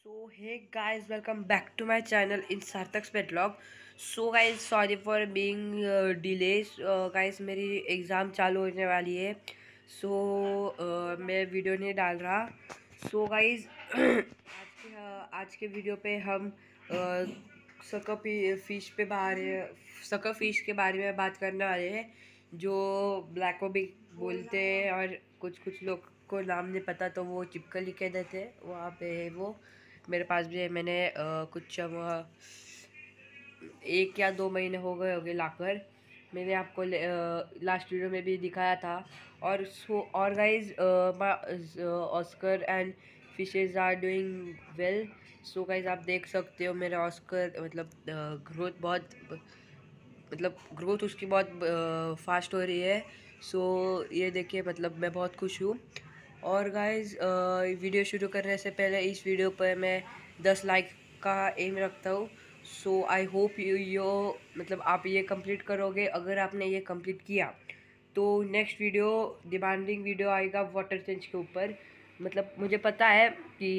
So hey guys welcome back to my channel in Sarthak स्पेट blog so guys sorry for being delay guys मेरी exam चालू होने वाली है सो so, uh, मैं वीडियो नहीं डाल रहा सो so, गाइज आज के uh, आज के वीडियो पे हम uh, सका फिश पे बारे सका फिश के बारे में बात करने वाले हैं जो भी बोलते हैं और कुछ कुछ लोग को नाम नहीं पता तो वो चिपकली कह देते वहाँ पे वो मेरे पास भी है मैंने आ, कुछ एक या दो महीने हो गए होंगे लाकर मैंने आपको लास्ट वीडियो में भी दिखाया था और सो और guys Oscar and fishes are doing well so guys आप देख सकते हो मेरा ऑस्कर मतलब ग्रोथ बहुत मतलब ग्रोथ उसकी बहुत फास्ट हो रही है सो ये देखिए मतलब मैं बहुत खुश हूँ और गाइज वीडियो शुरू करने से पहले इस वीडियो पर मैं दस लाइक का एम रखता हूँ सो आई होप यू यो मतलब आप ये कंप्लीट करोगे अगर आपने ये कंप्लीट किया तो नेक्स्ट वीडियो डिमांडिंग वीडियो आएगा वाटर चेंज के ऊपर मतलब मुझे पता है कि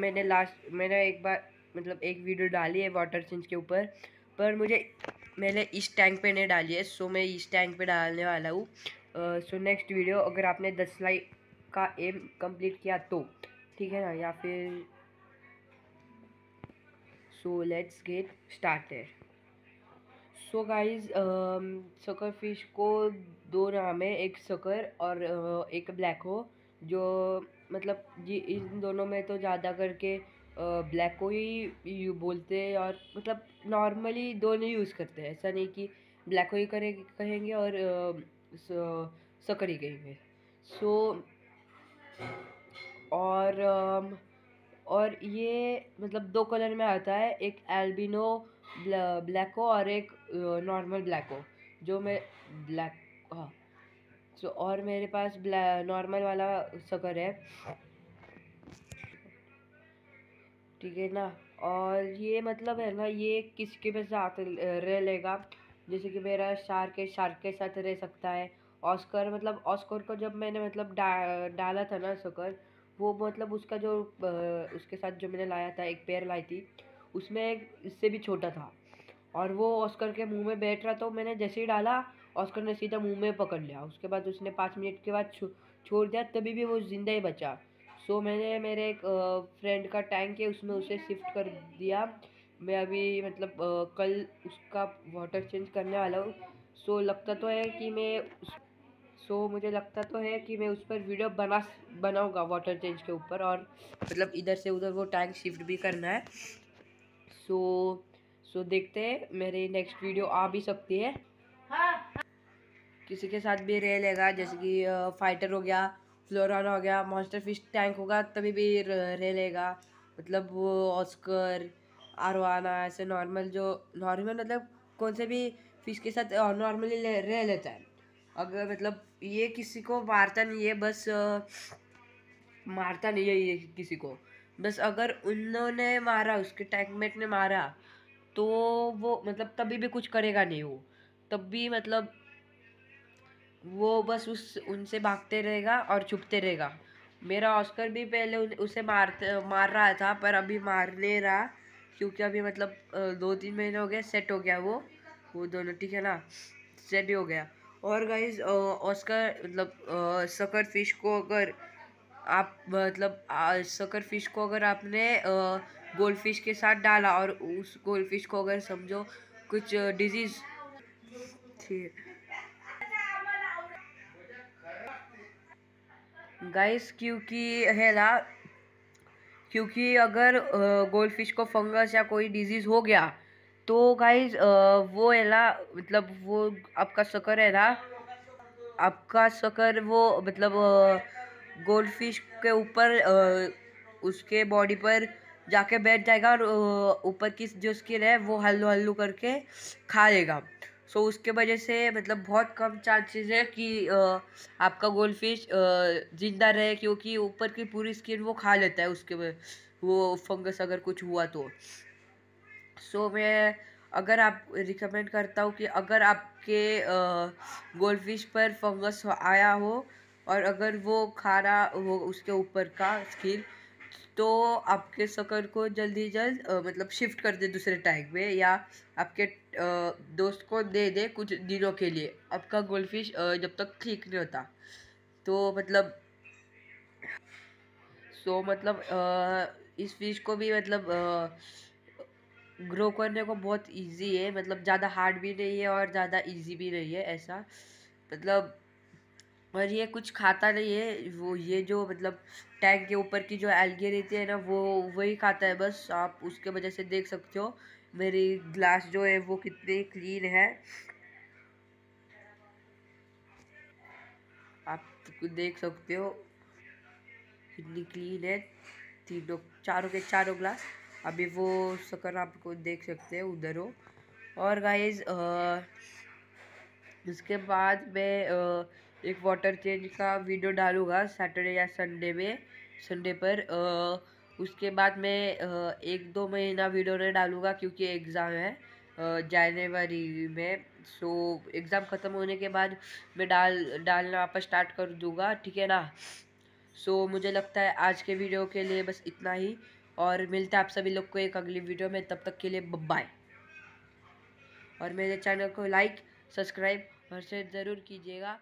मैंने लास्ट मैंने एक बार मतलब एक वीडियो डाली है वाटर चेंज के ऊपर पर मुझे मैंने इस टैंक पे नहीं डाली है सो मैं इस टैंक पे डालने वाला हूँ सो नेक्स्ट वीडियो अगर आपने दस लाइक का एम कंप्लीट किया तो ठीक है ना या फिर so let's get started so guys sucker fish को दो नाम है एक सकर और uh, एक ब्लैक हो जो मतलब जी इन दोनों में तो ज़्यादा करके ब्लैक को ही बोलते हैं और मतलब नॉर्मली दोनों यूज़ करते हैं ऐसा नहीं कि ब्लैक को ही करे कहेंगे और सकर ही कहेंगे सो और और ये मतलब दो कलर में आता है एक एल्बिनो ब्लैको और एक नॉर्मल ब्लैको जो मैं ब्लैक हाँ सो और मेरे पास नॉर्मल वाला सकर है ठीक है ना और ये मतलब है ना ये किसके में साथ रह लेगा जैसे कि मेरा शार के शार के साथ रह सकता है ऑस्कर मतलब ऑस्कर को जब मैंने मतलब डा, डाला था ना सकर वो मतलब उसका जो उसके साथ जो मैंने लाया था एक पेयर लाई थी उसमें इससे भी छोटा था और वो ऑस्कर के मुंह में बैठ रहा तो मैंने जैसे ही डाला ऑस्कर ने सीधा मुंह में पकड़ लिया उसके बाद उसने पाँच मिनट के बाद छो, छोड़ दिया तभी भी वो ज़िंदा ही बचा सो मैंने मेरे एक फ्रेंड का टैंक है उसमें उसे शिफ्ट कर दिया मैं अभी मतलब आ, कल उसका वाटर चेंज करने वाला हूँ सो लगता तो है कि मैं सो मुझे लगता तो है कि मैं उस पर वीडियो बना बनाऊँगा वाटर चेंज के ऊपर और मतलब इधर से उधर वो टैंक शिफ्ट भी करना है सो सो देखते हैं मेरी नेक्स्ट वीडियो आ भी सकती है हाँ, हाँ। किसी के साथ भी रह लेगा जैसे कि फाइटर हो गया फ्लोराना हो गया मॉन्स्टर फिश टैंक होगा तभी भी रह लेगा मतलब वो ऑस्कर आरवाना ऐसे नॉर्मल जो नॉर्मल मतलब कौन से भी फिश के साथ नॉर्मली ले, रह लेता है अगर मतलब ये किसी को मारता नहीं है बस मारता नहीं है ये किसी को बस अगर उन्होंने मारा उसके टैंकमेट ने मारा तो वो मतलब तभी भी कुछ करेगा नहीं वो तब भी मतलब वो बस उस उनसे भागते रहेगा और छुपते रहेगा मेरा ऑस्कर भी पहले उन, उसे मारते मार रहा था पर अभी मार नहीं रहा क्योंकि अभी मतलब दो तीन महीने हो गए सेट हो गया वो वो दोनों ठीक है ना सेट हो गया और गाइज ऑस्कर मतलब सकर फिश को अगर आप मतलब सकर फिश को अगर आपने गोल्ड फिश के साथ डाला और उस गोल्ड फिश को अगर समझो कुछ डिजीज़ ठीक गाइस क्योंकि है ना क्योंकि अगर गोल्ड फिश को फंगस या कोई डिजीज़ हो गया तो गाइस वो है ना मतलब वो आपका शकर है ना आपका शकर वो मतलब गोल्ड फिश के ऊपर उसके बॉडी पर जाके बैठ जाएगा और ऊपर की जो स्किन है वो हल्लू हल्लू करके खा लेगा सो so, उसके वजह से मतलब बहुत कम चांसेस है कि आपका गोल्ड फिश ज़िंदा रहे क्योंकि ऊपर की पूरी स्किन वो खा लेता है उसके वो फंगस अगर कुछ हुआ तो सो so, मैं अगर आप रिकमेंड करता हूँ कि अगर आपके गोल्ड फिश पर फंगस आया हो और अगर वो खाना वो उसके ऊपर का स्किन तो आपके सकर को जल्दी जल्द मतलब शिफ्ट कर दे दूसरे टैग में या आपके दोस्त को दे दे कुछ दिनों के लिए आपका गोल्ड फिश जब तक ठीक नहीं होता तो मतलब सो मतलब इस फिश को भी मतलब ग्रो करने को बहुत इजी है मतलब ज़्यादा हार्ड भी नहीं है और ज़्यादा इजी भी नहीं है ऐसा मतलब और ये कुछ खाता नहीं है वो ये जो मतलब टैंक के ऊपर की जो एल्गी रहती है ना वो वही खाता है बस आप उसके वजह से देख सकते हो मेरी ग्लास जो है वो कितनी क्लीन है आप देख सकते हो कितनी क्लीन है तीनों चारों के चारों ग्लास अभी वो सकर आपको देख सकते हैं उधर हो और गाइज उसके बाद मैं एक वाटर चेंज का वीडियो डालूँगा सैटरडे या संडे में संडे पर आ, उसके बाद मैं एक दो महीना वीडियो नहीं डालूँगा क्योंकि एग्ज़ाम है जनवरी में सो एग्ज़ाम ख़त्म होने के बाद मैं डाल डालना वापस स्टार्ट कर दूँगा ठीक है ना सो मुझे लगता है आज के वीडियो के लिए बस इतना ही और मिलता है आप सभी लोग को एक अगली वीडियो में तब तक के लिए बाय और मेरे चैनल को लाइक सब्सक्राइब और शेयर ज़रूर कीजिएगा